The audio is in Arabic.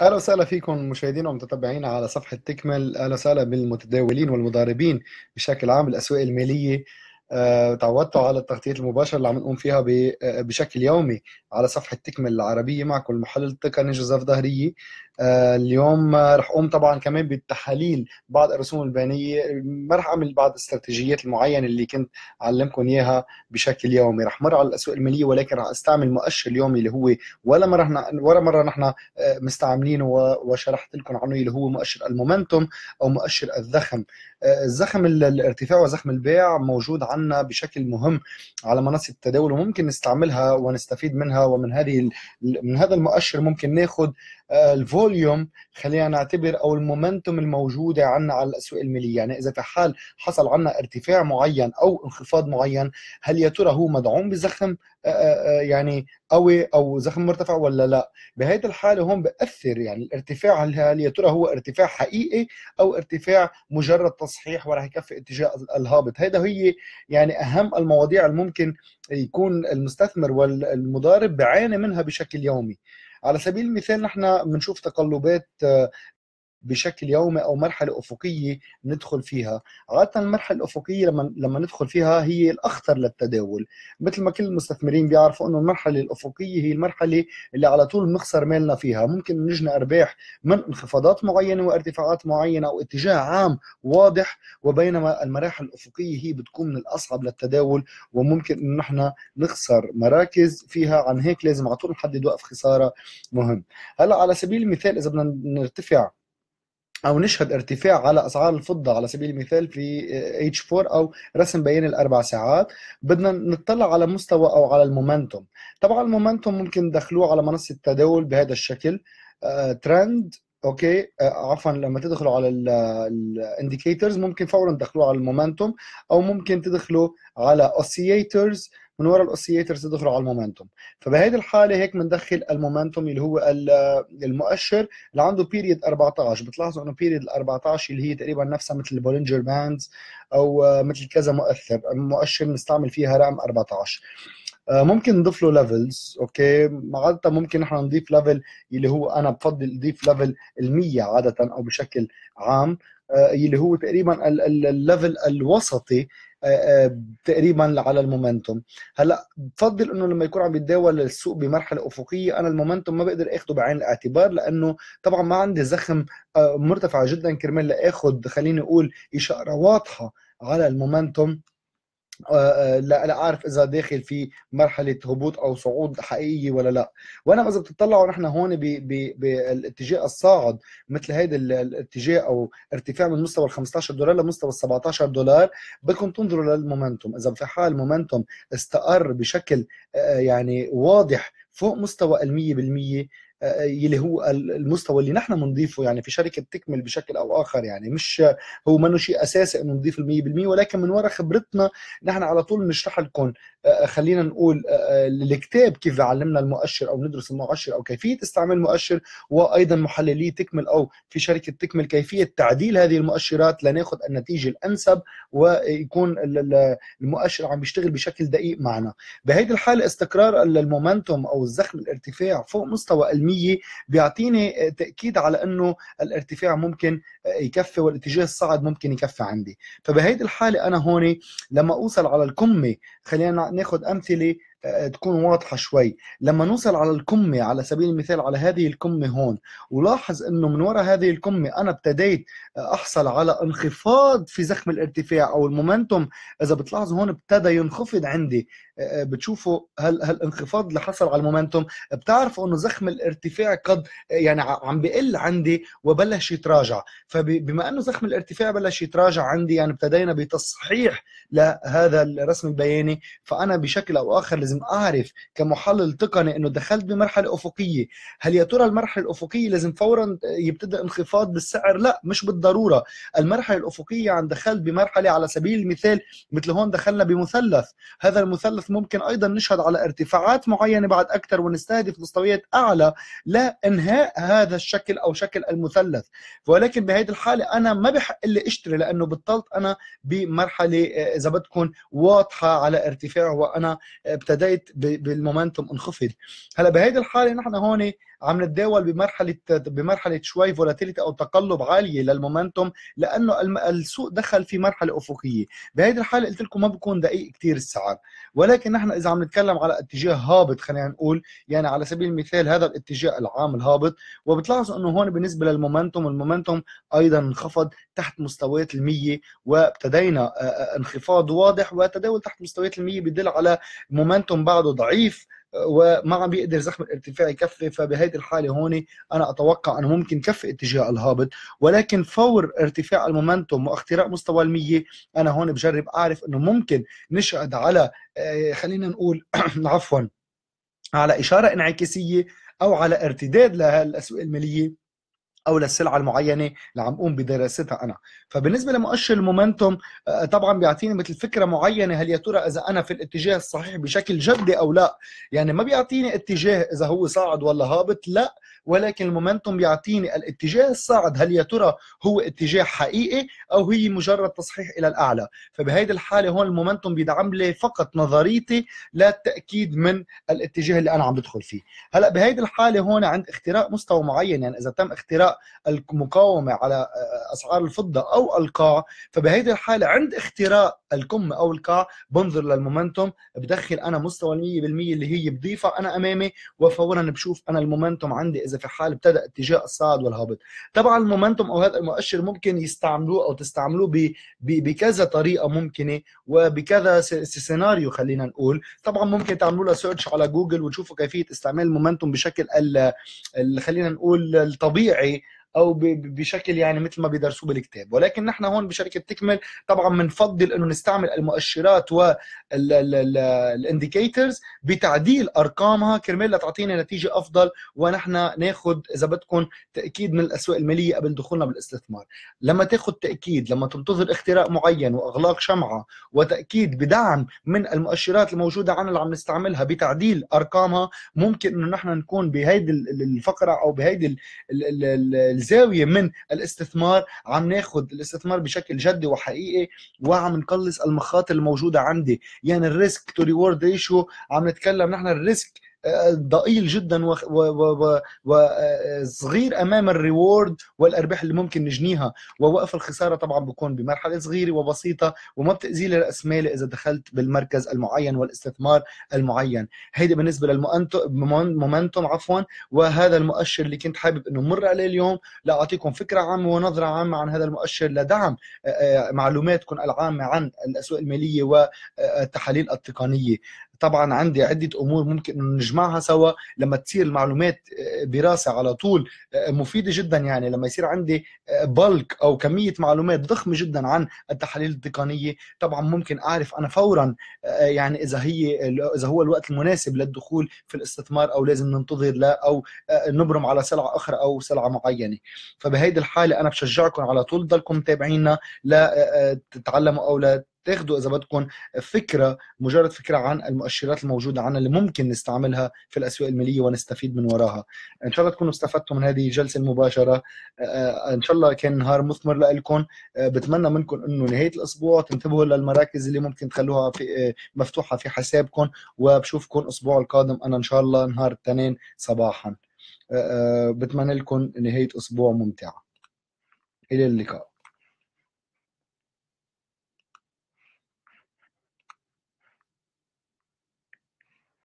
اهلا وسهلا فيكم مشاهدينا ومتابعينا على صفحه تكمل اهلا وسهلا بالمتداولين والمضاربين بشكل عام الاسواق الماليه آه، تعودتوا على التغطية المباشرة اللي عم نقوم فيها آه، بشكل يومي على صفحة تكمل العربية معكم المحلل التقني جوزيف ظهرية آه، اليوم آه، رح قوم طبعا كمان بالتحاليل بعض الرسوم البيانية ما رح أعمل بعض الاستراتيجيات المعينة اللي كنت أعلمكم إياها بشكل يومي رح مر على الأسواق المالية ولكن رح أستعمل مؤشر اليومي اللي هو ولا مرة ولا مرة نحن آه، مستعملينه وشرحت لكم عنه اللي هو مؤشر المومنتوم أو مؤشر الزخم الزخم الارتفاع وزخم البيع موجود عنا بشكل مهم على منصة التداول وممكن نستعملها ونستفيد منها ومن هذه من هذا المؤشر ممكن ناخذ آه، الفوليوم خلينا نعتبر او المومنتوم الموجوده عندنا على الاسواق الماليه يعني اذا في حال حصل عندنا ارتفاع معين او انخفاض معين هل يا ترى هو مدعوم بزخم آه، آه، يعني قوي او زخم مرتفع ولا لا بهيدي الحاله هون بأثر يعني الارتفاع هل يا ترى هو ارتفاع حقيقي او ارتفاع مجرد تصحيح وراح يكفي اتجاه الهابط هيدا هي يعني اهم المواضيع الممكن يكون المستثمر والمضارب بيعاني منها بشكل يومي على سبيل المثال نحن بنشوف تقلبات آه، بشكل يومي او مرحله افقيه ندخل فيها عاده المرحله الافقيه لما لما ندخل فيها هي الاخطر للتداول مثل ما كل المستثمرين بيعرفوا انه المرحله الافقيه هي المرحله اللي على طول بنخسر مالنا فيها ممكن نجنى ارباح من انخفاضات معينه وارتفاعات معينه او اتجاه عام واضح وبينما المراحل الافقيه هي بتكون من الاصعب للتداول وممكن ان نحن نخسر مراكز فيها عن هيك لازم على طول نحدد وقف خساره مهم هلا على سبيل المثال اذا بدنا نرتفع او نشهد ارتفاع على اسعار الفضه على سبيل المثال في اتش 4 او رسم بيان الاربع ساعات بدنا نطلع على مستوى او على المومنتوم طبعا المومنتوم ممكن تدخلوه على منصه التداول بهذا الشكل ترند آه، اوكي آه، عفوا لما تدخلوا على الانديكيتورز ممكن فورا تدخلوه على المومنتوم او ممكن تدخلوا على اوسيليتورز من وراء الاوسيليترز تدخل على المومنتوم فبهيدي الحاله هيك بندخل المومنتوم اللي هو المؤشر اللي عنده بيريد 14 بتلاحظوا انه بيريد ال 14 اللي هي تقريبا نفسها مثل البولينجر باندز او مثل كذا مؤثر مؤشر بنستعمل فيها رقم 14 آه، ممكن نضيف له ليفلز اوكي عاده ممكن نحن نضيف ليفل اللي هو انا بفضل اضيف ليفل ال100 عاده او بشكل عام آه، اللي هو تقريبا الليفل الوسطي آه، آه، تقريبا على المومنتوم هلا بفضل انه لما يكون عم يتداول السوق بمرحله افقيه انا المومنتوم ما بقدر اخده بعين الاعتبار لانه طبعا ما عندي زخم آه، مرتفع جدا كرمال لاخذ خليني اقول اشاره واضحه على المومنتوم آه، آه، لا لا اعرف اذا داخل في مرحله هبوط او صعود حقيقيه ولا لا وانا اذا بتطلعوا نحن هون بالاتجاه الصاعد مثل هيدا الاتجاه او ارتفاع من مستوى ال 15 دولار لمستوى ال 17 دولار بدكم تنظروا للمومنتوم اذا في حال مومنتوم استقر بشكل آه، يعني واضح فوق مستوى ال 100% اللي هو المستوى اللي نحن بنضيفه يعني في شركه تكمل بشكل او اخر يعني مش هو منه شيء اساسي انه نضيف ال 100% ولكن من وراء خبرتنا نحن على طول بنشرح لكم آه، آه، خلينا نقول آه، الكتاب كيف بيعلمنا المؤشر او ندرس المؤشر او كيفيه استعمال المؤشر وايضا محللي تكمل او في شركه تكمل كيفيه تعديل هذه المؤشرات لناخذ النتيجه الانسب ويكون المؤشر عم بيشتغل بشكل دقيق معنا بهيدي الحاله استقرار المومنتوم او الزخم الارتفاع فوق مستوى ال بيعطيني تاكيد على انه الارتفاع ممكن يكفي والاتجاه الصاعد ممكن يكفي عندي فبهيدي الحاله انا هون لما اوصل على القمه خلينا ناخذ امثله آه، تكون واضحه شوي لما نوصل على القمه على سبيل المثال على هذه القمه هون ولاحظ انه من وراء هذه القمه انا ابتديت احصل على انخفاض في زخم الارتفاع او المومنتوم اذا بتلاحظوا هون ابتدى ينخفض عندي بتشوفوا هالانخفاض اللي حصل على المومنتوم بتعرفوا انه زخم الارتفاع قد يعني عم بقل عندي وبلش يتراجع فبما انه زخم الارتفاع بلش يتراجع عندي يعني ابتدينا بتصحيح لهذا الرسم البياني فانا بشكل او اخر لازم اعرف كمحلل تقني انه دخلت بمرحله افقيه هل يا ترى المرحله الافقيه لازم فورا يبتدي انخفاض بالسعر لا مش بالضروره المرحله الافقيه عن يعني دخلت بمرحله على سبيل المثال مثل هون دخلنا بمثلث هذا المثلث ممكن ايضا نشهد على ارتفاعات معينه بعد اكثر ونستهدف مستويات اعلى لانهاء هذا الشكل او شكل المثلث ولكن بهذه الحاله انا ما بحق لي اشتري لانه بطلت انا بمرحله آه، اذا بدكم واضحه على ارتفاع وانا ابتديت بالمومنتوم انخفض هلا بهذه الحاله نحن هون عم نتداول بمرحله بمرحله شوي فولاتيليتي او تقلب عاليه للمومنتوم لانه السوق دخل في مرحله افقيه بهيدي الحاله قلت لكم ما بكون دقيق كثير السعر ولكن نحن اذا عم نتكلم على اتجاه هابط خلينا نقول يعني على سبيل المثال هذا الاتجاه العام الهابط وبتلاحظوا انه هون بالنسبه للمومنتوم المومنتوم ايضا انخفض تحت مستويات ال100 وابتدينا انخفاض واضح وتداول تحت مستويات ال100 بدل على مومنتوم بعده ضعيف وما عم بيقدر زخم الارتفاع يكفي فبهيدي الحاله هون انا اتوقع انه ممكن كفي اتجاه الهابط ولكن فور ارتفاع المومنتوم واختراق مستوى ال انا هون بجرب اعرف انه ممكن نشهد على آه، خلينا نقول عفوا على اشاره انعكاسيه او على ارتداد لهالاسواق الماليه او للسلعه المعينه اللي عم قوم بدراستها انا فبالنسبه لمؤشر المومنتوم آه، طبعا بيعطيني مثل فكره معينه هل يا ترى اذا انا في الاتجاه الصحيح بشكل جدي او لا يعني ما بيعطيني اتجاه اذا هو صاعد ولا هابط لا ولكن المومنتوم بيعطيني الاتجاه الصاعد هل يا ترى هو اتجاه حقيقي او هي مجرد تصحيح الى الاعلى فبهيدي الحاله هون المومنتوم بيدعم لي فقط نظريتي للتاكيد من الاتجاه اللي انا عم بدخل فيه هلا بهيدي الحاله هون عند اختراق مستوى معين يعني اذا تم اختراق المقاومه على اسعار الفضه او القاع فبهذه الحاله عند اختراق الكم او القاع بنظر للمومنتوم بدخل انا مستوى ال 100% اللي هي بضيفها انا امامي وفورا بشوف انا المومنتوم عندي اذا في حال ابتدى اتجاه الصاعد والهابط طبعا المومنتوم او هذا المؤشر ممكن يستعملوه او تستعملوه بكذا طريقه ممكنه وبكذا سيناريو خلينا نقول طبعا ممكن تعملوا له سيرش على جوجل وتشوفوا كيفيه استعمال المومنتوم بشكل ال خلينا نقول الطبيعي او بشكل يعني مثل ما بيدرسوه بالكتاب ولكن نحن هون بشركه تكمل طبعا بنفضل انه نستعمل المؤشرات والانديكيتورز بتعديل ارقامها كرمال لتعطينا نتيجه افضل ونحن ناخذ اذا بدكم تاكيد من الاسواق الماليه قبل دخولنا بالاستثمار لما تاخذ تاكيد لما تنتظر اختراق معين واغلاق شمعه وتاكيد بدعم من المؤشرات الموجوده عنا اللي عم نستعملها بتعديل ارقامها ممكن انه نحن نكون بهيدي الفقره او بهيدي زاويه من الاستثمار عم ناخذ الاستثمار بشكل جدي وحقيقي وعم نقلص المخاطر الموجوده عندي يعني الريسك تو ريورد ريشيو عم نتكلم نحن الريسك ضئيل جدا وصغير امام الريورد والارباح اللي ممكن نجنيها ووقف الخساره طبعا بكون بمرحله صغيره وبسيطه وما بتاذي لي راس مالي اذا دخلت بالمركز المعين والاستثمار المعين هيدي بالنسبه للمومنتوم عفوا وهذا المؤشر اللي كنت حابب انه مر عليه اليوم لاعطيكم فكره عامه ونظره عامه عن هذا المؤشر لدعم آه، آه، معلوماتكم العامه عن الاسواق الماليه والتحاليل التقنيه طبعا عندي عده امور ممكن نجمعها سوا لما تصير المعلومات براسي آه، على طول آه، مفيده جدا يعني لما يصير عندي بلك آه، او كميه معلومات ضخمه جدا عن التحاليل التقنيه طبعا ممكن اعرف انا فورا يعني اذا هي اذا هو الوقت المناسب للدخول في الاستثمار او لازم ننتظر لا او نبرم على سلعه اخرى او سلعه معينه فبهيدي الحاله انا بشجعكم على طول تضلكم متابعينا لا تتعلموا او لا تاخذوا اذا بدكم فكره مجرد فكره عن المؤشرات الموجوده عنا اللي ممكن نستعملها في الاسواق الماليه ونستفيد من وراها ان شاء الله تكونوا استفدتوا من هذه الجلسه المباشره آه، آه، ان شاء الله كان نهار مثمر لكم آه، بتمنى منكم انه نهايه الاسبوع تنتبهوا للمراكز اللي ممكن تخلوها في مفتوحه في حسابكم وبشوفكم الاسبوع القادم انا ان شاء الله نهار الاثنين صباحا بتمنى لكم نهايه اسبوع ممتعه الى اللقاء